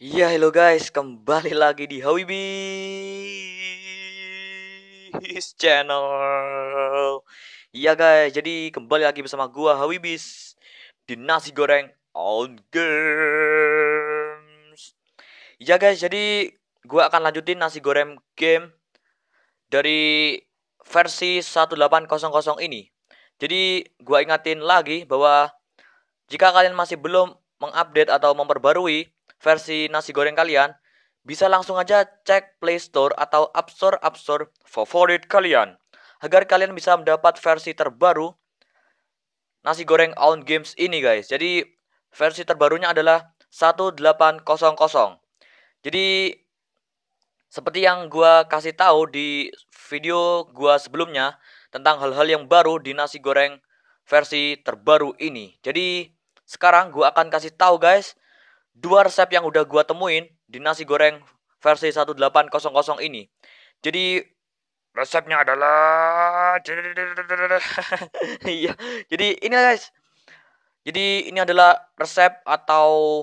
Ya hello guys, kembali lagi di Howie Channel. Iya guys, jadi kembali lagi bersama gua Hawibis di nasi goreng on games. Iya guys, jadi gua akan lanjutin nasi goreng game dari versi 1800 ini. Jadi gua ingatin lagi bahwa jika kalian masih belum mengupdate atau memperbarui versi nasi goreng kalian, bisa langsung aja cek Play Store atau App Store App Store favorit kalian agar kalian bisa mendapat versi terbaru nasi goreng on games ini guys. Jadi versi terbarunya adalah 1800. Jadi seperti yang gua kasih tahu di video gua sebelumnya tentang hal-hal yang baru di nasi goreng versi terbaru ini. Jadi sekarang gua akan kasih tahu guys dua resep yang udah gua temuin di nasi goreng versi 1800 ini. Jadi resepnya adalah iya. Jadi ini guys. Jadi ini adalah resep atau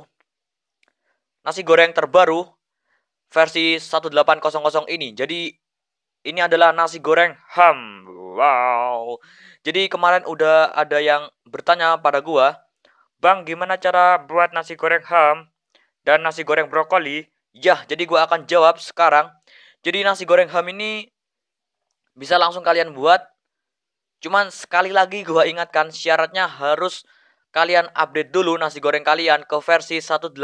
nasi goreng terbaru versi 1800 ini. Jadi ini adalah nasi goreng ham. Wow. Jadi kemarin udah ada yang bertanya pada gua Bang, gimana cara buat nasi goreng ham dan nasi goreng brokoli? Ya, jadi gue akan jawab sekarang. Jadi nasi goreng ham ini bisa langsung kalian buat. Cuman sekali lagi gue ingatkan syaratnya harus kalian update dulu nasi goreng kalian ke versi 1800.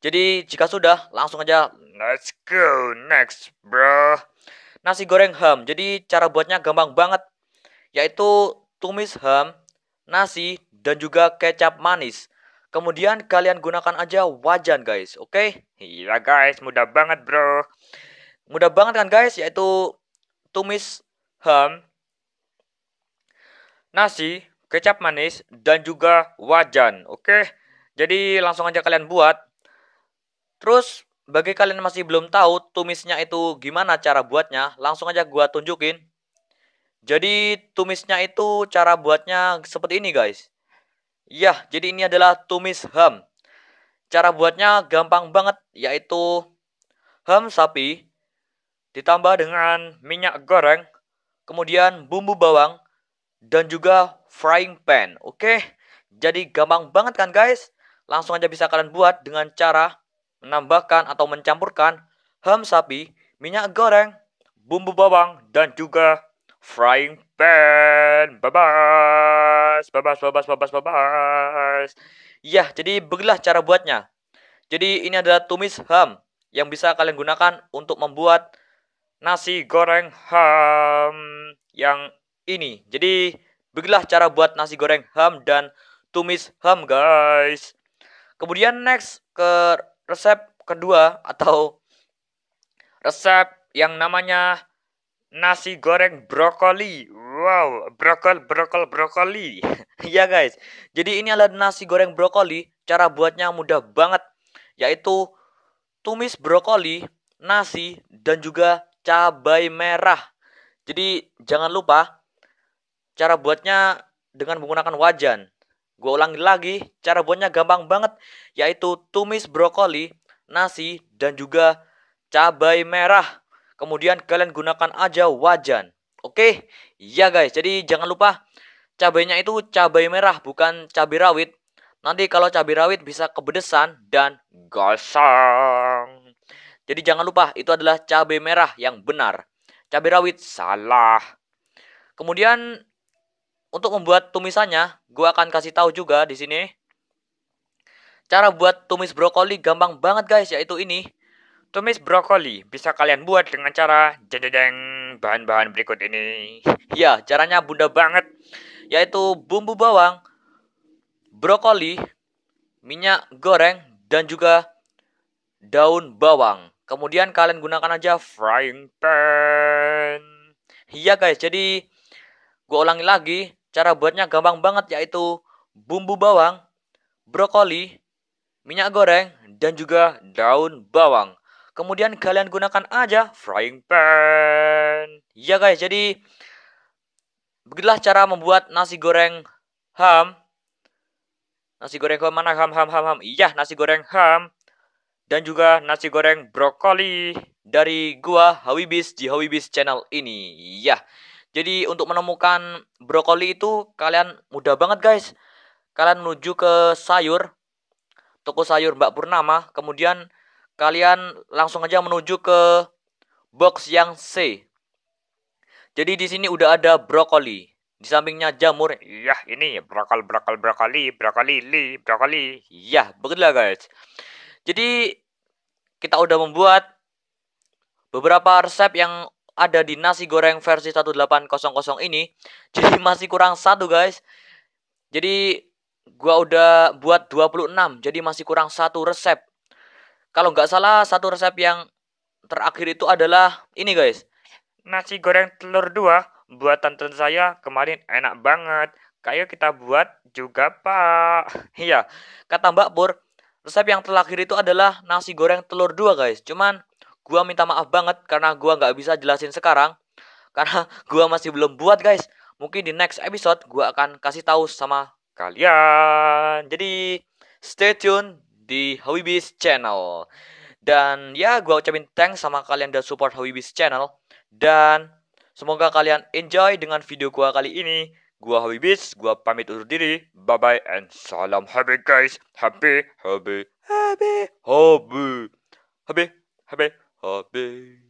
Jadi jika sudah, langsung aja let's go next, bro. Nasi goreng ham. Jadi cara buatnya gampang banget, yaitu tumis ham, nasi, dan juga kecap manis. Kemudian kalian gunakan aja wajan guys, oke? Okay? Iya guys, mudah banget bro. Mudah banget kan guys, yaitu tumis ham, nasi, kecap manis, dan juga wajan, oke? Okay? Jadi langsung aja kalian buat. Terus bagi kalian masih belum tahu tumisnya itu gimana cara buatnya, langsung aja gua tunjukin. Jadi tumisnya itu cara buatnya seperti ini guys. Ya, jadi ini adalah tumis ham. Cara buatnya gampang banget, yaitu ham sapi ditambah dengan minyak goreng, kemudian bumbu bawang, dan juga frying pan. Oke, jadi gampang banget kan guys? Langsung aja bisa kalian buat dengan cara menambahkan atau mencampurkan ham sapi, minyak goreng, bumbu bawang, dan juga frying Ben Babas, Babas, Babas, Babas, Babas. Ya, jadi begitulah cara buatnya. Jadi ini adalah tumis ham yang bisa kalian gunakan untuk membuat nasi goreng ham yang ini. Jadi begitulah cara buat nasi goreng ham dan tumis ham guys. Kemudian next ke resep kedua atau resep yang namanya nasi goreng brokoli. Wow, brokol, brokol, brokoli. ya guys, jadi ini adalah nasi goreng brokoli. Cara buatnya mudah banget, yaitu tumis brokoli, nasi, dan juga cabai merah. Jadi jangan lupa cara buatnya dengan menggunakan wajan. Gue ulangi lagi, cara buatnya gampang banget, yaitu tumis brokoli, nasi, dan juga cabai merah. Kemudian kalian gunakan aja wajan. Oke? Ya guys, jadi jangan lupa cabainya itu cabai merah bukan cabai rawit. Nanti kalau cabai rawit bisa kepedesan dan gosong. Jadi jangan lupa itu adalah cabai merah yang benar. Cabai rawit salah. Kemudian untuk membuat tumisannya, gue akan kasih tahu juga di sini. Cara buat tumis brokoli gampang banget guys, yaitu ini. Tumis brokoli bisa kalian buat dengan cara jadeng bahan-bahan berikut ini. Ya, caranya bunda banget, yaitu bumbu bawang, brokoli, minyak goreng, dan juga daun bawang. Kemudian kalian gunakan aja frying pan. Iya guys, jadi gue ulangi lagi, cara buatnya gampang banget yaitu bumbu bawang, brokoli, minyak goreng, dan juga daun bawang. Kemudian kalian gunakan aja frying pan. Ya guys, jadi begitulah cara membuat nasi goreng ham. Nasi goreng ham mana? Ham, ham, ham, ham. Iya, nasi goreng ham. Dan juga nasi goreng brokoli dari gua Hawibis di Hawibis channel ini. Ya, jadi untuk menemukan brokoli itu kalian mudah banget guys. Kalian menuju ke sayur, toko sayur Mbak Purnama, kemudian kalian langsung aja menuju ke box yang C. Jadi di sini udah ada brokoli. Di sampingnya jamur. Yah, ini brokol, brokol, brokoli, brokoli, li, brokoli. Yah, begitulah guys. Jadi kita udah membuat beberapa resep yang ada di nasi goreng versi 1800 ini. Jadi masih kurang satu guys. Jadi gua udah buat 26, jadi masih kurang satu resep. Kalau nggak salah satu resep yang terakhir itu adalah ini guys. Nasi goreng telur dua buatan tante saya kemarin enak banget. Kayak kita buat juga pak. Iya, kata Mbak Pur, resep yang terakhir itu adalah nasi goreng telur dua guys. Cuman gua minta maaf banget karena gua nggak bisa jelasin sekarang. Karena gua masih belum buat guys. Mungkin di next episode gua akan kasih tahu sama kalian. Jadi stay tune di Hawibis Channel. Dan ya gue ucapin thanks sama kalian dan support Hawibis Channel. Dan semoga kalian enjoy dengan video gue kali ini. Gue Hawibis, gue pamit undur diri. Bye-bye and salam happy guys. Happy, happy, happy, happy, happy, happy, happy.